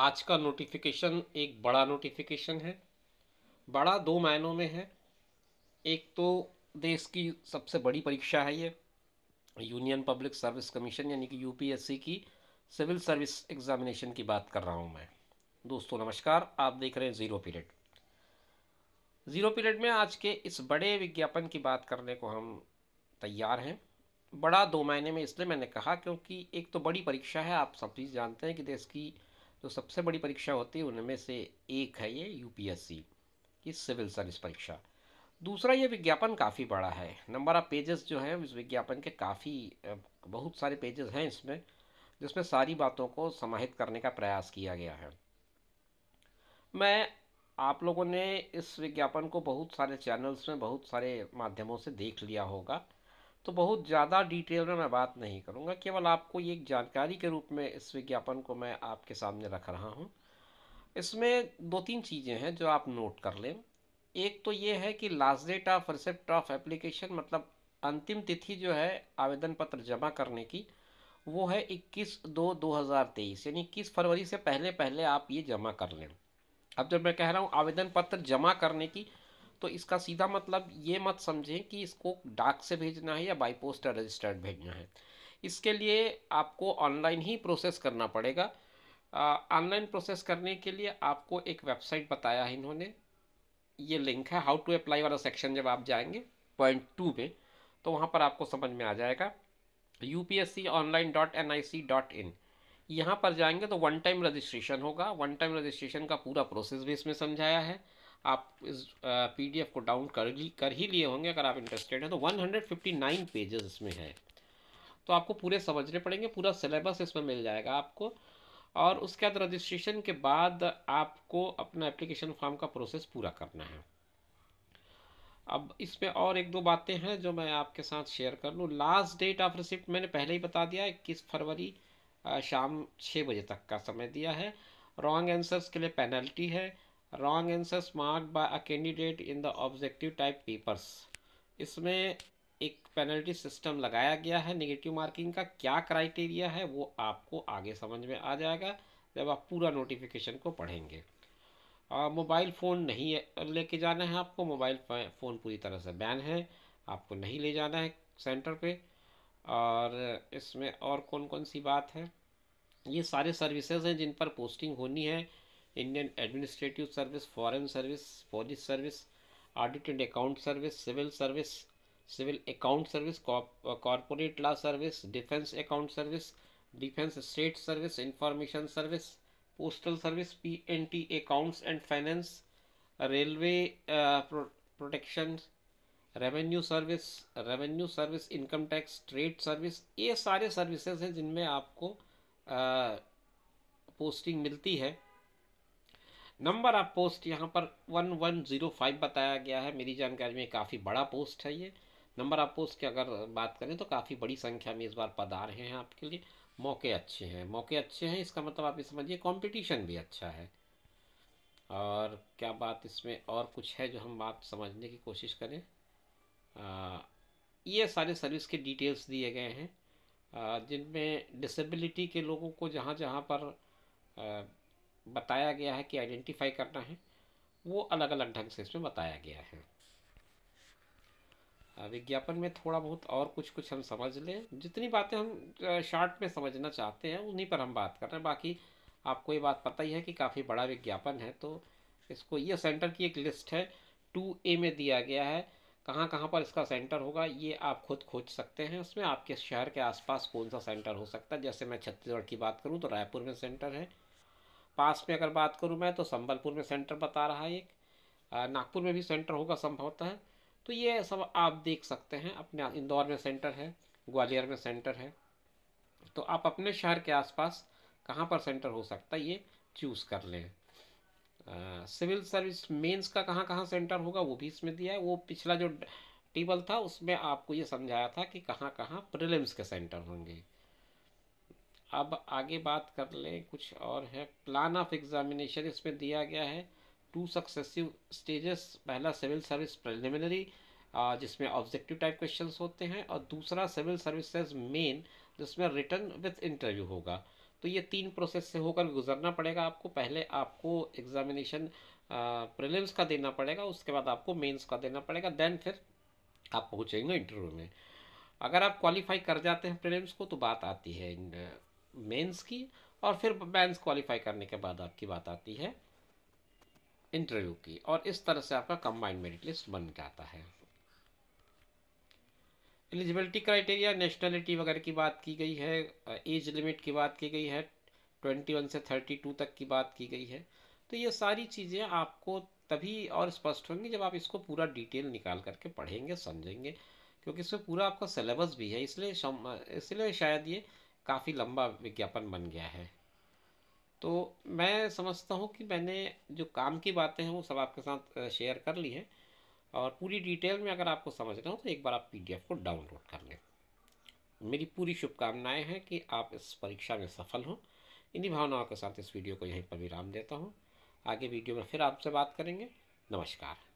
आज का नोटिफिकेशन एक बड़ा नोटिफिकेशन है बड़ा दो मायनों में है एक तो देश की सबसे बड़ी परीक्षा है ये यूनियन पब्लिक सर्विस कमीशन यानी कि यूपीएससी की सिविल सर्विस एग्ज़ामिनेशन की बात कर रहा हूँ मैं दोस्तों नमस्कार आप देख रहे हैं ज़ीरो पीरियड ज़ीरो पीरियड में आज के इस बड़े विज्ञापन की बात करने को हम तैयार हैं बड़ा दो महीने में इसलिए मैंने कहा क्योंकि एक तो बड़ी परीक्षा है आप सब चीज़ जानते हैं कि देश की तो सबसे बड़ी परीक्षा होती है उनमें से एक है ये यूपीएससी की सिविल सर्विस परीक्षा दूसरा ये विज्ञापन काफ़ी बड़ा है नंबर ऑफ़ पेजेस जो हैं इस विज्ञापन के काफ़ी बहुत सारे पेजेस हैं इसमें जिसमें सारी बातों को समाहित करने का प्रयास किया गया है मैं आप लोगों ने इस विज्ञापन को बहुत सारे चैनल्स में बहुत सारे माध्यमों से देख लिया होगा तो बहुत ज़्यादा डिटेल में मैं बात नहीं करूँगा केवल आपको ये एक जानकारी के रूप में इस विज्ञापन को मैं आपके सामने रख रहा हूँ इसमें दो तीन चीज़ें हैं जो आप नोट कर लें एक तो ये है कि last date of receipt of application मतलब अंतिम तिथि जो है आवेदन पत्र जमा करने की वो है 21 दो 2023 यानी इक्कीस फरवरी से पहले पहले आप ये जमा कर लें अब जब मैं कह रहा हूँ आवेदन पत्र जमा करने की तो इसका सीधा मतलब ये मत समझें कि इसको डाक से भेजना है या बाई पोस्ट रजिस्टर्ड भेजना है इसके लिए आपको ऑनलाइन ही प्रोसेस करना पड़ेगा ऑनलाइन प्रोसेस करने के लिए आपको एक वेबसाइट बताया है इन्होंने ये लिंक है हाउ टू अप्लाई वाला सेक्शन जब आप जाएंगे पॉइंट टू में तो वहाँ पर आपको समझ में आ जाएगा U P S C online dot N I C dot in यहाँ पर जाएंगे तो one time registration one time time रजिस्ट्रेशन का पूरा प्रोसेस भी इसमें समझाया है आप इस पीडीएफ को डाउन कर कर ही लिए होंगे अगर आप इंटरेस्टेड हैं तो 159 पेजेस इसमें है तो आपको पूरे समझने पड़ेंगे पूरा सिलेबस इसमें मिल जाएगा आपको और उसके बाद रजिस्ट्रेशन के बाद आपको अपना एप्लीकेशन फॉर्म का प्रोसेस पूरा करना है अब इसमें और एक दो बातें हैं जो मैं आपके साथ शेयर कर लूँ लास्ट डेट ऑफ रिसिप्ट मैंने पहले ही बता दिया इक्कीस फरवरी शाम छः बजे तक का समय दिया है रॉन्ग आंसर्स के लिए पेनल्टी है wrong answer mark by a candidate in the objective type papers इसमें एक पेनल्टी सिस्टम लगाया गया है नेगेटिव मार्किंग का क्या क्राइटेरिया है वो आपको आगे समझ में आ जाएगा जब आप पूरा नोटिफिकेशन को पढ़ेंगे मोबाइल फ़ोन नहीं लेके जाना है आपको मोबाइल फ़ोन पूरी तरह से बैन है आपको नहीं ले जाना है सेंटर पे और इसमें और कौन कौन सी बात है ये सारे सर्विसेज हैं जिन पर पोस्टिंग होनी है Indian administrative service foreign service फौजी service audit and account service civil service civil account service corporate law service defence account service defence state service information service postal service P N T accounts and finance railway protection revenue service revenue service income tax trade service ये सारे services हैं जिनमें आपको posting uh, मिलती है number of post यहाँ पर one one zero five बताया गया है मेरी जानकारी में काफ़ी बड़ा पोस्ट है ये नंबर ऑफ पोस्ट की अगर बात करें तो काफ़ी बड़ी संख्या में इस बार पद आ रहे हैं आपके लिए मौके अच्छे हैं मौके अच्छे हैं इसका मतलब आप ये समझिए कॉम्पिटिशन भी अच्छा है और क्या बात इसमें और कुछ है जो हम बात समझने की कोशिश करें आ, ये सारे सर्विस के डिटेल्स दिए गए हैं जिनमें डिसेबिलिटी के लोगों को जहाँ जहाँ पर बताया गया है कि आइडेंटिफाई करना है वो अलग अलग ढंग से इसमें बताया गया है विज्ञापन में थोड़ा बहुत और कुछ कुछ हम समझ लें जितनी बातें हम शॉर्ट में समझना चाहते हैं उन्हीं पर हम बात कर रहे हैं बाकी आपको ये बात पता ही है कि काफ़ी बड़ा विज्ञापन है तो इसको ये सेंटर की एक लिस्ट है टू ए में दिया गया है कहाँ कहाँ पर इसका सेंटर होगा ये आप खुद खोज सकते हैं उसमें आपके शहर के आसपास कौन सा सेंटर हो सकता है जैसे मैं छत्तीसगढ़ की बात करूँ तो रायपुर में सेंटर है पास में अगर बात करूँ मैं तो संबलपुर में सेंटर बता रहा है एक नागपुर में भी सेंटर होगा संभवतः है तो ये सब आप देख सकते हैं अपने इंदौर में सेंटर है ग्वालियर में सेंटर है तो आप अपने शहर के आसपास कहाँ पर सेंटर हो सकता है ये चूज़ कर लें सिविल सर्विस मेंस का कहाँ कहाँ सेंटर होगा वो भी इसमें दिया है वो पिछला जो टेबल था उसमें आपको ये समझाया था कि कहाँ कहाँ प्रिलिम्स के सेंटर होंगे अब आगे बात कर लें कुछ और है प्लान ऑफ एग्जामिनेशन इसमें दिया गया है टू सक्सेसिव स्टेजेस पहला सिविल सर्विस प्रिलिमिनरी जिसमें ऑब्जेक्टिव टाइप क्वेश्चंस होते हैं और दूसरा सिविल सर्विसेज मेन जिसमें रिटर्न विथ इंटरव्यू होगा तो ये तीन प्रोसेस से होकर गुजरना पड़ेगा आपको पहले आपको एग्जामिनेशन प्रिलिम्स का देना पड़ेगा उसके बाद आपको मेंस का देना पड़ेगा देन फिर आप पहुँचेंगे इंटरव्यू में अगर आप क्वालिफाई कर जाते हैं प्रिलिम्स को तो बात आती है मेंस की और फिर मेंस क्वालिफाई करने के बाद आपकी बात आती है इंटरव्यू की और इस तरह से आपका कंबाइंड मेरिट लिस्ट बन जाता है एलिजिबिलिटी क्राइटेरिया नेशनलिटी वगैरह की बात की गई है एज लिमिट की बात की गई है ट्वेंटी वन से थर्टी टू तक की बात की गई है तो ये सारी चीज़ें आपको तभी और स्पष्ट होंगी जब आप इसको पूरा डिटेल निकाल करके पढ़ेंगे समझेंगे क्योंकि इसमें पूरा आपका सिलेबस भी है इसलिए इसलिए शायद ये काफ़ी लंबा विज्ञापन बन गया है तो मैं समझता हूँ कि मैंने जो काम की बातें हैं वो सब आपके साथ शेयर कर ली हैं और पूरी डिटेल में अगर आपको समझना हो तो एक बार आप पीडीएफ को डाउनलोड कर लें मेरी पूरी शुभकामनाएं हैं कि आप इस परीक्षा में सफल हों इन्हीं भावनाओं के साथ इस वीडियो को यहीं पर विराम देता हूँ आगे वीडियो में फिर आपसे बात करेंगे नमस्कार